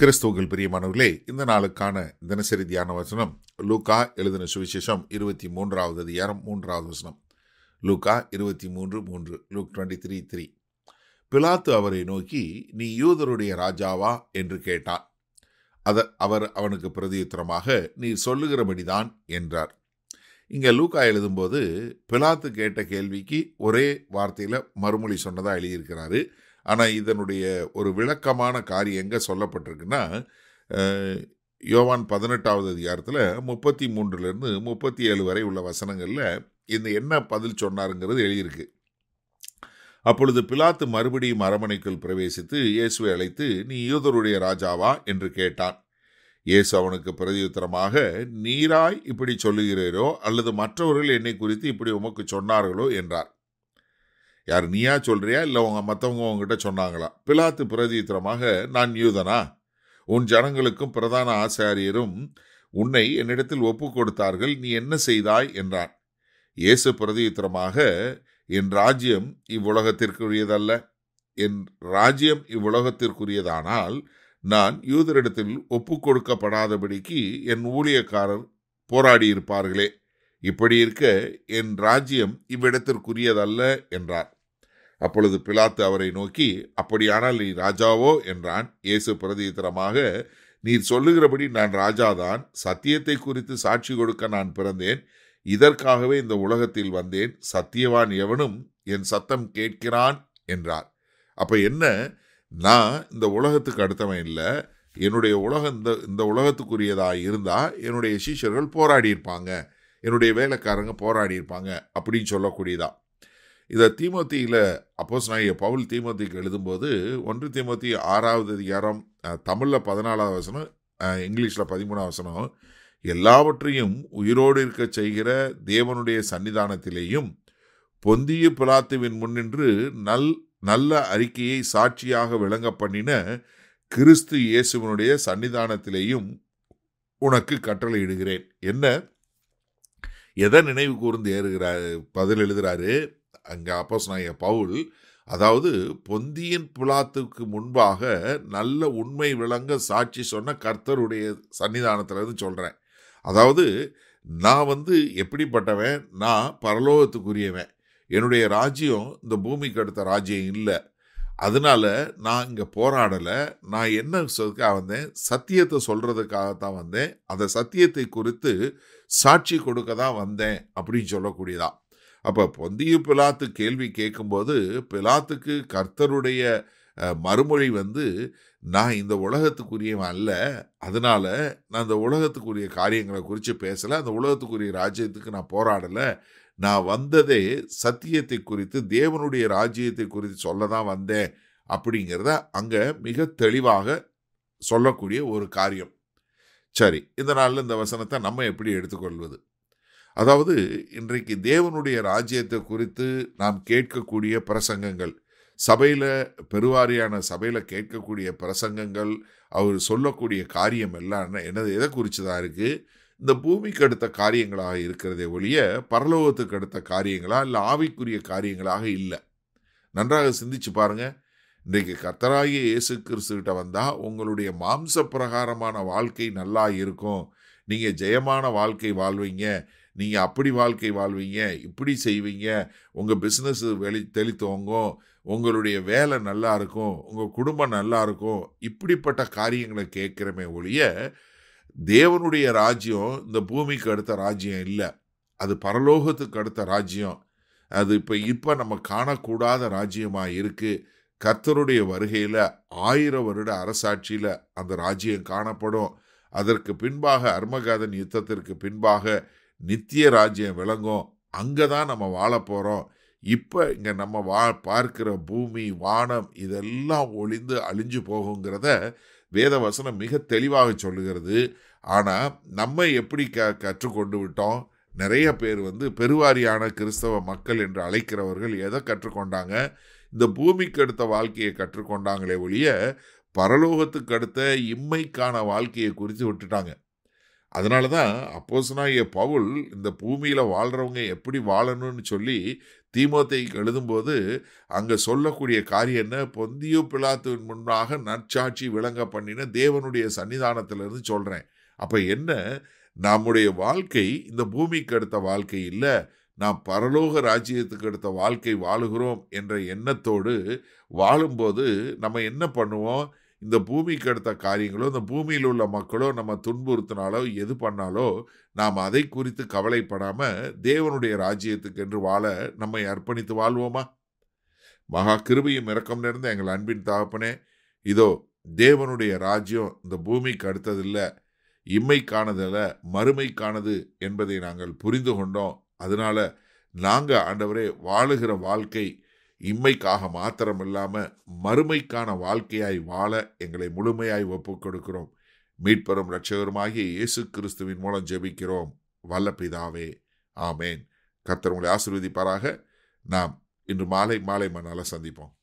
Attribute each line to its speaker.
Speaker 1: கிறிஸ்துவர்கள் பிரியமானவர்களே இந்த நாளுக்கான தினசரி தியான வசனம் லூக்கா எழுதின சுவிசேஷம் இருபத்தி மூன்றாவது அதிகாரம் மூன்றாவது வசனம் லூக்கா இருபத்தி மூன்று மூன்று லூக் டுவெண்ட்டி த்ரீ த்ரீ பிலாத்து அவரை நோக்கி நீ யூதருடைய ராஜாவா என்று கேட்டான் அத அவர் அவனுக்கு பிரதியுத்தரமாக நீ சொல்லுகிறபடிதான் என்றார் இங்கே லூக்கா எழுதும்போது பிலாத்து கேட்ட கேள்விக்கு ஒரே வார்த்தையில் மறுமொழி சொன்னதாக எழுதியிருக்கிறாரு ஆனால் இதனுடைய ஒரு விளக்கமான காரியம் எங்கே சொல்லப்பட்டிருக்குன்னா யோவான் பதினெட்டாவது அதிகாரத்தில் முப்பத்தி மூன்றுலேருந்து முப்பத்தி ஏழு வரை உள்ள வசனங்களில் இந்த என்ன பதில் சொன்னாருங்கிறது எழுதியிருக்கு அப்பொழுது பிலாத்து மறுபடியும் அரமனைக்குள் பிரவேசித்து இயேசுவை அழைத்து நீ யூதருடைய ராஜாவா என்று கேட்டான் இயேசு அவனுக்கு பிரதியுத்தரமாக நீராய் இப்படி சொல்லுகிறீரோ அல்லது மற்றவர்கள் என்னை குறித்து இப்படி உமக்கு சொன்னார்களோ என்றார் யார் நீயா சொல்றியா இல்லை உங்க மற்றவங்க உங்ககிட்ட சொன்னாங்களா பிலாத்து பிரதித்திரமாக நான் யூதனா உன் ஜனங்களுக்கும் பிரதான ஆசாரியரும் உன்னை என்னிடத்தில் ஒப்பு கொடுத்தார்கள் நீ என்ன செய்தாய் என்றான் இயேசு பிரதியுத்தரமாக என் ராஜ்யம் இவ்வுலகத்திற்குரியதல்ல என் ராஜ்யம் இவ்வுலகத்திற்குரியதானால் நான் யூதரிடத்தில் ஒப்பு கொடுக்கப்படாதபடிக்கு என் ஊழியக்காரர் போராடியிருப்பார்களே இப்படி இருக்க என் ராஜ்யம் இவ்விடத்திற்குரியதல்ல என்றார் அப்பொழுது பிலாத்து அவரை நோக்கி அப்படியானால் நீ ராஜாவோ என்றான் இயேசு பிரதித்திரமாக நீர் சொல்லுகிறபடி நான் ராஜாதான் சத்தியத்தை குறித்து சாட்சி கொடுக்க நான் பிறந்தேன் இதற்காகவே இந்த உலகத்தில் வந்தேன் சத்தியவான் எவனும் என் சத்தம் கேட்கிறான் என்றார் அப்போ என்ன நான் இந்த உலகத்துக்கு அடுத்தவன் இல்லை என்னுடைய உலகம் இந்த இந்த உலகத்துக்குரியதாக இருந்தால் என்னுடைய சீஷர்கள் போராடி இருப்பாங்க என்னுடைய வேலைக்காரங்க போராடியிருப்பாங்க அப்படின்னு சொல்லக்கூடியதான் இதை தீமத்தியில் அப்போஸ் நாய பவுல் தீமத்திக்கு எழுதும்போது ஒன்று தீமத்தி ஆறாவது அதிகாரம் தமிழில் பதினாலாவது வசனம் இங்கிலீஷில் பதிமூணாவது வசனம் எல்லாவற்றையும் உயிரோடு இருக்க செய்கிற தேவனுடைய சன்னிதானத்திலேயும் பொந்திய பிலாத்துவின் முன்னின்று நல் நல்ல அறிக்கையை சாட்சியாக விளங்க பண்ணின கிறிஸ்து இயேசுவனுடைய சன்னிதானத்திலேயும் உனக்கு கட்டளையிடுகிறேன் என்ன எதை நினைவு கூர்ந்து ஏறுகிறார் பதில் எழுதுகிறாரு அங்கே அப்போஸ்நாய பவுல் அதாவது பொந்தியின் புலாத்துக்கு முன்பாக நல்ல உண்மை விளங்க சாட்சி சொன்ன கர்த்தருடைய சன்னிதானத்தில் இருந்து சொல்கிறேன் அதாவது நான் வந்து எப்படிப்பட்டவன் நான் பரலோகத்துக்குரியவன் என்னுடைய ராஜ்யம் இந்த பூமிக்கு அடுத்த ராஜ்யம் இல்லை அதனால் நான் இங்கே போராடலை நான் என்ன சொல்லுக்காக வந்தேன் சத்தியத்தை சொல்கிறதுக்காக தான் வந்தேன் அந்த சத்தியத்தை குறித்து சாட்சி கொடுக்க தான் வந்தேன் அப்படின்னு சொல்லக்கூடியதான் அப்போ பொந்திய பிலாத்து கேள்வி கேட்கும்போது பிலாத்துக்கு கர்த்தருடைய மறுமொழி வந்து நான் இந்த உலகத்துக்குரியவன் அல்ல அதனால் நான் இந்த உலகத்துக்குரிய காரியங்களை குறித்து பேசலை அந்த உலகத்துக்குரிய ராஜ்யத்துக்கு நான் போராடலை நான் வந்ததே சத்தியத்தை குறித்து தேவனுடைய ராஜ்யத்தை குறித்து சொல்ல தான் வந்தேன் அப்படிங்கிறத அங்கே மிக தெளிவாக சொல்லக்கூடிய ஒரு காரியம் சரி இந்த நாளில் இந்த வசனத்தை நம்ம எப்படி எடுத்துக்கொள்வது அதாவது இன்றைக்கு தேவனுடைய ராஜ்யத்தை குறித்து நாம் கேட்கக்கூடிய பிரசங்கங்கள் சபையில் பெருவாரியான சபையில் கேட்கக்கூடிய பிரசங்கங்கள் அவர் சொல்லக்கூடிய காரியம் எல்லாம் என்னது எதை குறித்து தான் இருக்குது இந்த பூமிக்கு அடுத்த காரியங்களாக இருக்கிறதே ஒழிய பரலோகத்துக்கு அடுத்த காரியங்களாக இல்லை ஆவிக்குரிய காரியங்களாக இல்லை நன்றாக சிந்திச்சு பாருங்கள் இன்றைக்கு கர்த்தராகிய இயேசு கிறிஸ்துக்கிட்ட வந்தால் உங்களுடைய மாம்ச பிரகாரமான வாழ்க்கை நல்லா இருக்கும் நீங்கள் ஜெயமான வாழ்க்கை வாழ்வீங்க நீங்கள் அப்படி வாழ்க்கை வாழ்வீங்க இப்படி செய்வீங்க உங்கள் பிஸ்னஸ் வெளி தெளித்தோங்கும் உங்களுடைய வேலை நல்லா இருக்கும் உங்கள் குடும்பம் நல்லா இருக்கும் இப்படிப்பட்ட காரியங்களை கேட்குறமே ஒழிய தேவனுடைய ராஜ்யம் இந்த பூமிக்கு அடுத்த ராஜ்யம் இல்லை அது பரலோகத்துக்கு அடுத்த ராஜ்யம் அது இப்போ இப்போ நம்ம காணக்கூடாத ராஜ்யமாக இருக்குது கர்த்தருடைய வருகையில் ஆயிரம் வருட அரசாட்சியில் அந்த ராஜ்யம் காணப்படும் அதற்கு பின்பாக அர்மகாதன் யுத்தத்திற்கு பின்பாக நித்திய ராஜ்யம் விளங்கும் அங்கே தான் நம்ம வாழ போகிறோம் இப்போ இங்கே நம்ம வா பார்க்கிற பூமி வானம் இதெல்லாம் ஒளிந்து அழிஞ்சு போகுங்கிறத வேத வசனம் மிக தெளிவாக சொல்லுகிறது ஆனால் நம்ம எப்படி க கற்றுக்கொண்டு விட்டோம் நிறைய பேர் வந்து பெருவாரியான கிறிஸ்தவ மக்கள் என்று அழைக்கிறவர்கள் எதை கற்றுக்கொண்டாங்க இந்த பூமிக்கு அடுத்த வாழ்க்கையை கற்றுக்கொண்டாங்களே ஒழிய பரலோகத்துக்கு அடுத்த இம்மைக்கான வாழ்க்கையை குறித்து விட்டுட்டாங்க அதனால தான் அப்போசனாகிய பவுல் இந்த பூமியில் வாழ்கிறவங்க எப்படி வாழணும்னு சொல்லி தீமோத்தைக்கு எழுதும்போது அங்கே சொல்லக்கூடிய காரியம் என்ன பொந்தியோ பிளாத்துவின் முன்னாக நற்சாட்சி விளங்க பண்ணின தேவனுடைய சன்னிதானத்திலிருந்து சொல்கிறேன் அப்போ என்ன நம்முடைய வாழ்க்கை இந்த பூமிக்கு அடுத்த வாழ்க்கை இல்லை நாம் பரலோக ராஜ்யத்துக்கு அடுத்த வாழ்க்கை வாழுகிறோம் என்ற எண்ணத்தோடு வாழும்போது நம்ம என்ன பண்ணுவோம் இந்த பூமிக்கு அடுத்த காரியங்களோ இந்த பூமியில் உள்ள மக்களோ நம்ம துன்புறுத்தினாலோ எது பண்ணாலோ நாம் அதை குறித்து கவலைப்படாமல் தேவனுடைய ராஜ்யத்துக்கு என்று வாழ நம்மை அர்ப்பணித்து வாழ்வோமா மகா கிருபையும் இறக்கம் நிறைந்த எங்கள் அன்பின் தகப்பனே இதோ தேவனுடைய ராஜ்யம் இந்த பூமிக்கு அடுத்ததில்லை இம்மைக்கானதில் மறுமைக்கானது என்பதை நாங்கள் புரிந்து கொண்டோம் அதனால் நாங்கள் ஆண்டவரே வாழுகிற வாழ்க்கை இம்மைக்காக மாத்திரமில்லாம மறுமைக்கான வாழ்க்கையாய் வாழ எங்களை முழுமையாய் ஒப்புக் கொடுக்கிறோம் மீட்பெறும் இரட்சகருமாகிய இயேசு கிறிஸ்துவின் மூலம் ஜெபிக்கிறோம் வல்ல பிதாவே ஆமேன் கத்தர் உங்களை ஆசிர்வதிப்பாராக நாம் இன்று மாலை மாலை மண்ணால் சந்திப்போம்